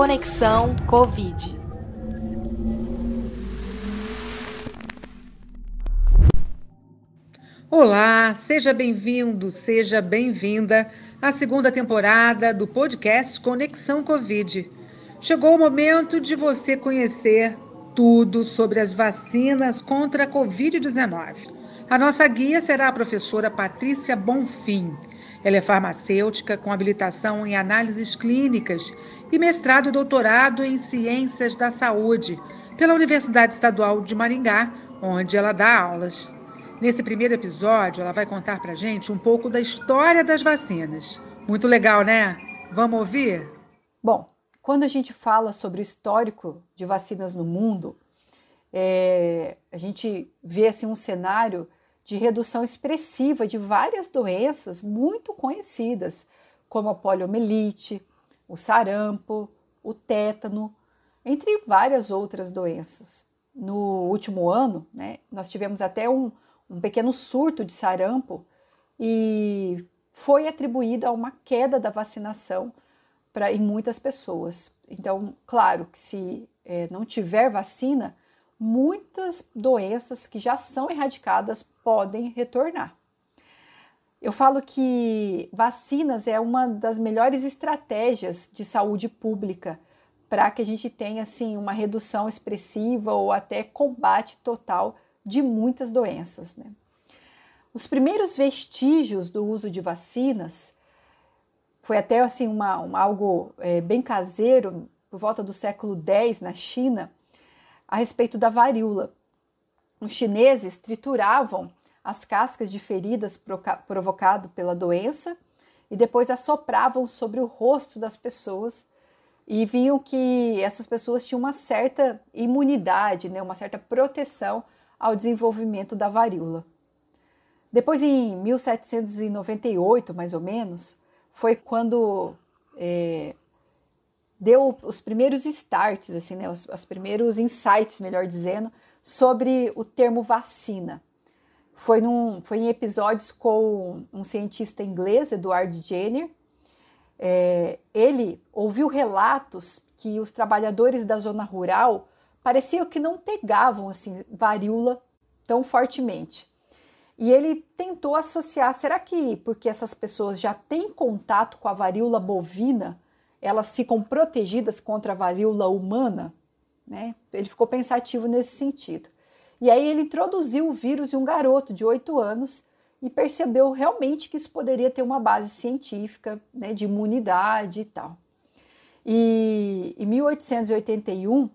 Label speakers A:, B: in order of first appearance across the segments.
A: Conexão Covid. Olá, seja bem-vindo, seja bem-vinda à segunda temporada do podcast Conexão Covid. Chegou o momento de você conhecer tudo sobre as vacinas contra a Covid-19. A nossa guia será a professora Patrícia Bonfim. Ela é farmacêutica com habilitação em análises clínicas e mestrado e doutorado em ciências da saúde pela Universidade Estadual de Maringá, onde ela dá aulas. Nesse primeiro episódio, ela vai contar para gente
B: um pouco da história das vacinas. Muito legal, né? Vamos ouvir? Bom, quando a gente fala sobre o histórico de vacinas no mundo, é, a gente vê assim, um cenário de redução expressiva de várias doenças muito conhecidas, como a poliomielite, o sarampo, o tétano, entre várias outras doenças. No último ano, né, nós tivemos até um, um pequeno surto de sarampo e foi atribuída a uma queda da vacinação para em muitas pessoas. Então, claro que se é, não tiver vacina, muitas doenças que já são erradicadas podem retornar. Eu falo que vacinas é uma das melhores estratégias de saúde pública para que a gente tenha assim uma redução expressiva ou até combate total de muitas doenças. Né? Os primeiros vestígios do uso de vacinas foi até assim uma, uma algo é, bem caseiro por volta do século X na China a respeito da varíola. Os chineses trituravam as cascas de feridas provocado pela doença e depois assopravam sobre o rosto das pessoas e viam que essas pessoas tinham uma certa imunidade, né, uma certa proteção ao desenvolvimento da varíola. Depois, em 1798, mais ou menos, foi quando é, deu os primeiros starts, assim, né, os, os primeiros insights, melhor dizendo, sobre o termo vacina. Foi, num, foi em episódios com um cientista inglês, Edward Jenner. É, ele ouviu relatos que os trabalhadores da zona rural pareciam que não pegavam assim varíola tão fortemente. E ele tentou associar, será que porque essas pessoas já têm contato com a varíola bovina, elas ficam protegidas contra a varíola humana? Né? Ele ficou pensativo nesse sentido. E aí ele introduziu o vírus em um garoto de 8 anos e percebeu realmente que isso poderia ter uma base científica né, de imunidade e tal. E em 1881,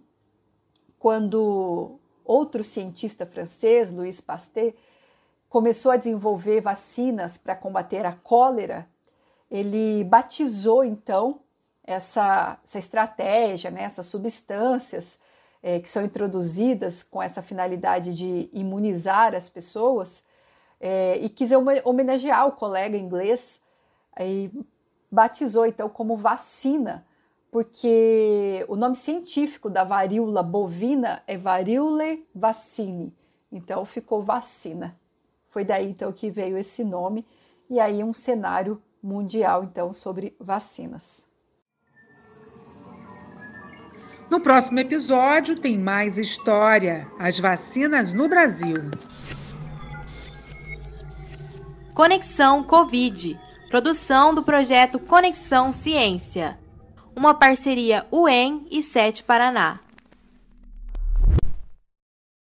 B: quando outro cientista francês, Louis Pasteur, começou a desenvolver vacinas para combater a cólera, ele batizou então essa, essa estratégia, né, essas substâncias é, que são introduzidas com essa finalidade de imunizar as pessoas, é, e quis homenagear o colega inglês e batizou então como vacina, porque o nome científico da varíola bovina é varíole vaccine, então ficou vacina. Foi daí então que veio esse nome e aí um cenário mundial então sobre vacinas.
A: No próximo episódio tem mais história: as vacinas no Brasil. Conexão Covid. Produção do projeto Conexão Ciência. Uma parceria UEM e Sete Paraná.